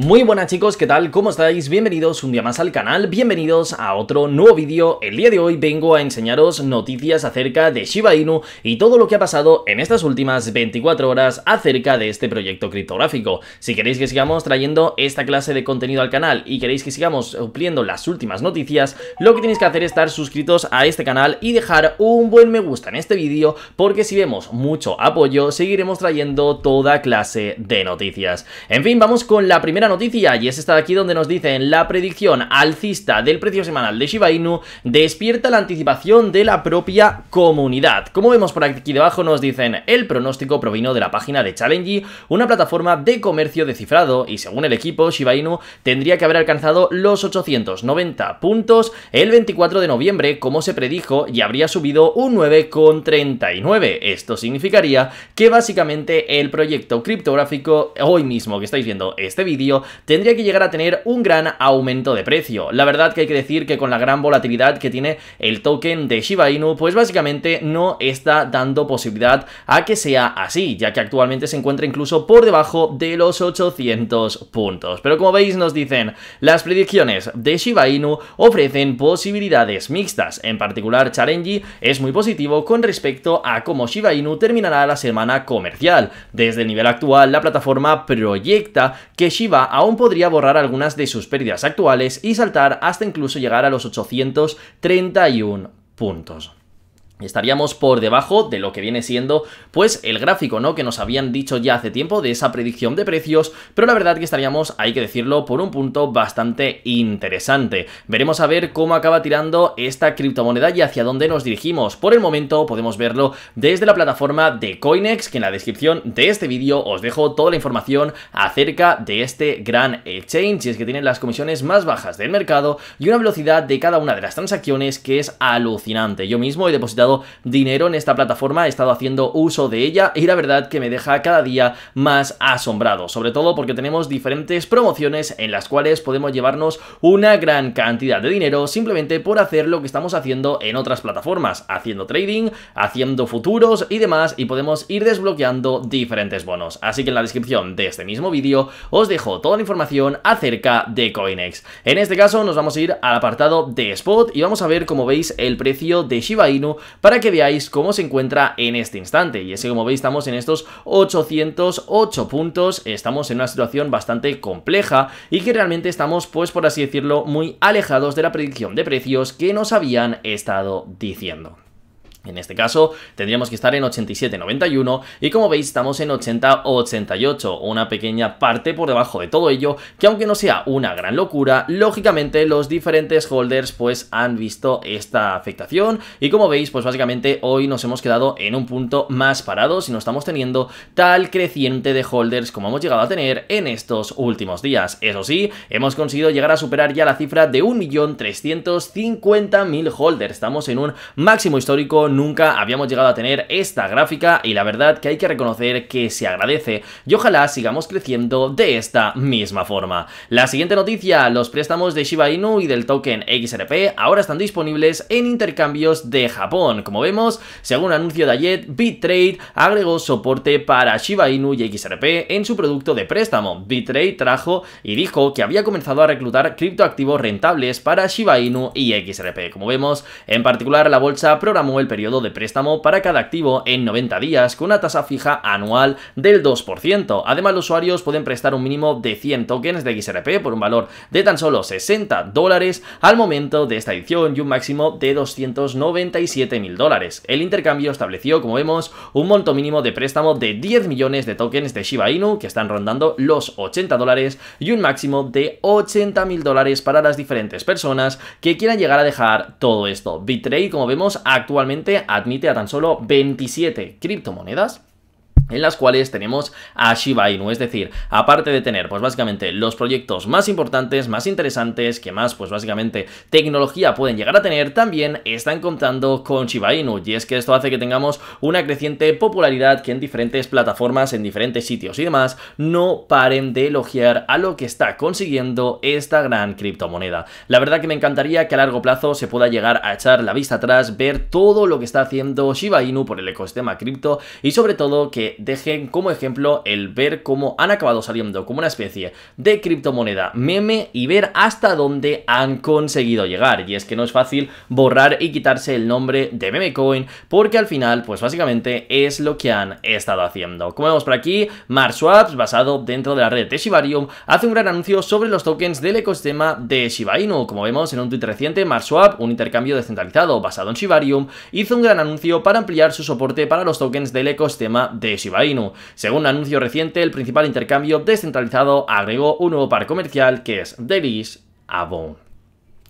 Muy buenas chicos, ¿qué tal? ¿Cómo estáis? Bienvenidos un día más al canal, bienvenidos a otro nuevo vídeo. El día de hoy vengo a enseñaros noticias acerca de Shiba Inu y todo lo que ha pasado en estas últimas 24 horas acerca de este proyecto criptográfico. Si queréis que sigamos trayendo esta clase de contenido al canal y queréis que sigamos cumpliendo las últimas noticias, lo que tenéis que hacer es estar suscritos a este canal y dejar un buen me gusta en este vídeo porque si vemos mucho apoyo seguiremos trayendo toda clase de noticias. En fin, vamos con la primera noticia y es esta de aquí donde nos dicen la predicción alcista del precio semanal de Shiba Inu despierta la anticipación de la propia comunidad. Como vemos por aquí debajo nos dicen el pronóstico provino de la página de Challengey, una plataforma de comercio descifrado y según el equipo Shiba Inu tendría que haber alcanzado los 890 puntos el 24 de noviembre como se predijo y habría subido un 9,39. Esto significaría que básicamente el proyecto criptográfico hoy mismo que estáis viendo este vídeo tendría que llegar a tener un gran aumento de precio. La verdad que hay que decir que con la gran volatilidad que tiene el token de Shiba Inu, pues básicamente no está dando posibilidad a que sea así, ya que actualmente se encuentra incluso por debajo de los 800 puntos. Pero como veis nos dicen, las predicciones de Shiba Inu ofrecen posibilidades mixtas, en particular Charenji es muy positivo con respecto a cómo Shiba Inu terminará la semana comercial. Desde el nivel actual, la plataforma proyecta que Shiba aún podría borrar algunas de sus pérdidas actuales y saltar hasta incluso llegar a los 831 puntos estaríamos por debajo de lo que viene siendo pues el gráfico, ¿no? Que nos habían dicho ya hace tiempo de esa predicción de precios, pero la verdad que estaríamos, hay que decirlo, por un punto bastante interesante. Veremos a ver cómo acaba tirando esta criptomoneda y hacia dónde nos dirigimos. Por el momento podemos verlo desde la plataforma de Coinex, que en la descripción de este vídeo os dejo toda la información acerca de este gran exchange, y es que tiene las comisiones más bajas del mercado y una velocidad de cada una de las transacciones que es alucinante. Yo mismo he depositado dinero en esta plataforma, he estado haciendo uso de ella y la verdad que me deja cada día más asombrado, sobre todo porque tenemos diferentes promociones en las cuales podemos llevarnos una gran cantidad de dinero simplemente por hacer lo que estamos haciendo en otras plataformas, haciendo trading, haciendo futuros y demás y podemos ir desbloqueando diferentes bonos. Así que en la descripción de este mismo vídeo os dejo toda la información acerca de CoinEx. En este caso nos vamos a ir al apartado de Spot y vamos a ver como veis el precio de Shiba Inu para que veáis cómo se encuentra en este instante. Y es que como veis estamos en estos 808 puntos, estamos en una situación bastante compleja y que realmente estamos pues por así decirlo muy alejados de la predicción de precios que nos habían estado diciendo. En este caso, tendríamos que estar en 87,91 y como veis estamos en 80,88, una pequeña parte por debajo de todo ello, que aunque no sea una gran locura, lógicamente los diferentes holders pues han visto esta afectación y como veis pues básicamente hoy nos hemos quedado en un punto más parado si no estamos teniendo tal creciente de holders como hemos llegado a tener en estos últimos días. Eso sí, hemos conseguido llegar a superar ya la cifra de 1.350.000 holders, estamos en un máximo histórico nunca habíamos llegado a tener esta gráfica y la verdad que hay que reconocer que se agradece y ojalá sigamos creciendo de esta misma forma. La siguiente noticia, los préstamos de Shiba Inu y del token XRP ahora están disponibles en intercambios de Japón. Como vemos, según un anuncio de ayer, BitTrade agregó soporte para Shiba Inu y XRP en su producto de préstamo. BitTrade trajo y dijo que había comenzado a reclutar criptoactivos rentables para Shiba Inu y XRP. Como vemos, en particular la bolsa programó el periodo periodo de préstamo para cada activo en 90 días con una tasa fija anual del 2%. Además, los usuarios pueden prestar un mínimo de 100 tokens de XRP por un valor de tan solo 60 dólares al momento de esta edición y un máximo de 297 mil dólares. El intercambio estableció, como vemos, un monto mínimo de préstamo de 10 millones de tokens de Shiba Inu que están rondando los 80 dólares y un máximo de 80 mil dólares para las diferentes personas que quieran llegar a dejar todo esto. Bitrate, como vemos, actualmente admite a tan solo 27 criptomonedas en las cuales tenemos a Shiba Inu, es decir, aparte de tener pues básicamente los proyectos más importantes, más interesantes, que más pues básicamente tecnología pueden llegar a tener, también están contando con Shiba Inu y es que esto hace que tengamos una creciente popularidad que en diferentes plataformas, en diferentes sitios y demás no paren de elogiar a lo que está consiguiendo esta gran criptomoneda. La verdad que me encantaría que a largo plazo se pueda llegar a echar la vista atrás, ver todo lo que está haciendo Shiba Inu por el ecosistema cripto y sobre todo que dejen como ejemplo el ver cómo han acabado saliendo como una especie de criptomoneda meme y ver hasta dónde han conseguido llegar. Y es que no es fácil borrar y quitarse el nombre de memecoin porque al final, pues básicamente es lo que han estado haciendo. Como vemos por aquí, Marswap basado dentro de la red de Shibarium, hace un gran anuncio sobre los tokens del ecosistema de Shiba Inu. Como vemos en un tweet reciente, Marswap, un intercambio descentralizado basado en Shibarium, hizo un gran anuncio para ampliar su soporte para los tokens del ecosistema de Shibarium según un anuncio reciente, el principal intercambio descentralizado agregó un nuevo par comercial que es devis Avon.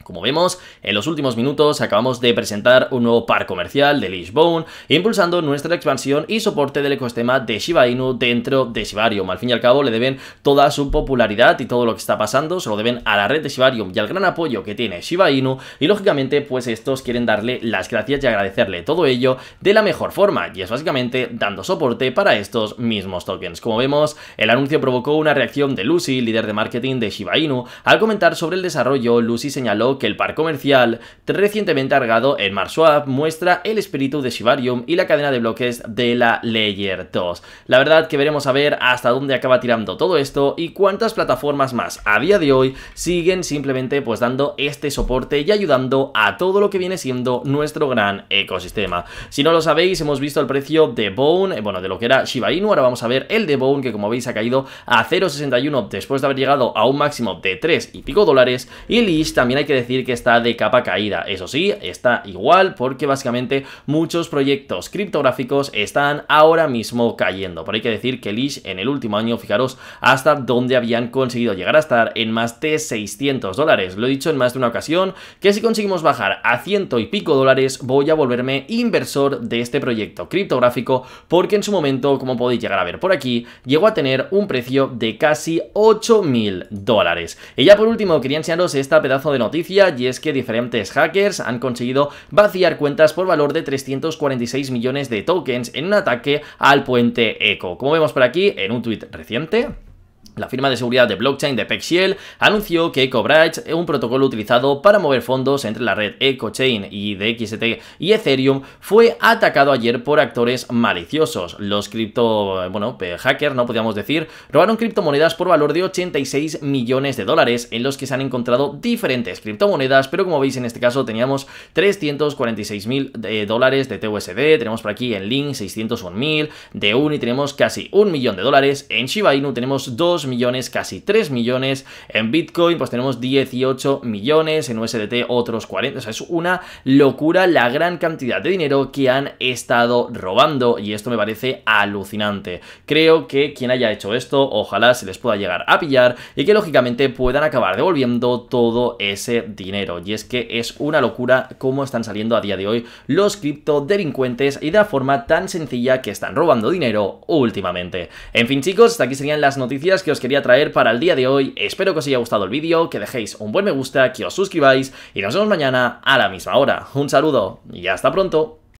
Como vemos, en los últimos minutos acabamos de presentar un nuevo par comercial de Lishbone, impulsando nuestra expansión y soporte del ecosistema de Shiba Inu dentro de Shibarium. Al fin y al cabo le deben toda su popularidad y todo lo que está pasando, se lo deben a la red de Shibarium y al gran apoyo que tiene Shiba Inu y lógicamente pues estos quieren darle las gracias y agradecerle todo ello de la mejor forma y es básicamente dando soporte para estos mismos tokens. Como vemos, el anuncio provocó una reacción de Lucy, líder de marketing de Shiba Inu. Al comentar sobre el desarrollo, Lucy señaló que el par comercial recientemente argado en Marswap muestra el espíritu de Shibarium y la cadena de bloques de la Layer 2. La verdad que veremos a ver hasta dónde acaba tirando todo esto y cuántas plataformas más a día de hoy siguen simplemente pues dando este soporte y ayudando a todo lo que viene siendo nuestro gran ecosistema. Si no lo sabéis, hemos visto el precio de Bone, eh, bueno, de lo que era Shiba Inu, ahora vamos a ver el de Bone que como veis ha caído a 0.61 después de haber llegado a un máximo de 3 y pico dólares y Leash también hay que decir que está de capa caída. Eso sí, está igual porque básicamente muchos proyectos criptográficos están ahora mismo cayendo. Por hay que decir que Lish en el último año, fijaros hasta dónde habían conseguido llegar a estar en más de 600 dólares. Lo he dicho en más de una ocasión que si conseguimos bajar a ciento y pico dólares voy a volverme inversor de este proyecto criptográfico porque en su momento, como podéis llegar a ver por aquí, llegó a tener un precio de casi 8.000 dólares. Y ya por último quería enseñaros esta pedazo de noticia y es que diferentes hackers han conseguido vaciar cuentas por valor de 346 millones de tokens en un ataque al puente ECO. Como vemos por aquí en un tweet reciente, la firma de seguridad de blockchain de Pexiel anunció que EcoBridge, un protocolo utilizado para mover fondos entre la red EcoChain y DXT y Ethereum, fue atacado ayer por actores maliciosos. Los cripto, bueno, hackers, no podíamos decir, robaron criptomonedas por valor de 86 millones de dólares en los que se han encontrado diferentes criptomonedas, pero como veis en este caso teníamos 346 mil eh, dólares de TUSD, tenemos por aquí en Link 601 mil, de Uni tenemos casi un millón de dólares, en Shiba Inu tenemos 2 millones, casi 3 millones. En Bitcoin pues tenemos 18 millones, en USDT otros 40. O sea, es una locura la gran cantidad de dinero que han estado robando y esto me parece alucinante. Creo que quien haya hecho esto, ojalá se les pueda llegar a pillar y que lógicamente puedan acabar devolviendo todo ese dinero. Y es que es una locura cómo están saliendo a día de hoy los cripto delincuentes y de la forma tan sencilla que están robando dinero últimamente. En fin chicos, hasta aquí serían las noticias que os quería traer para el día de hoy. Espero que os haya gustado el vídeo, que dejéis un buen me gusta, que os suscribáis y nos vemos mañana a la misma hora. Un saludo y hasta pronto.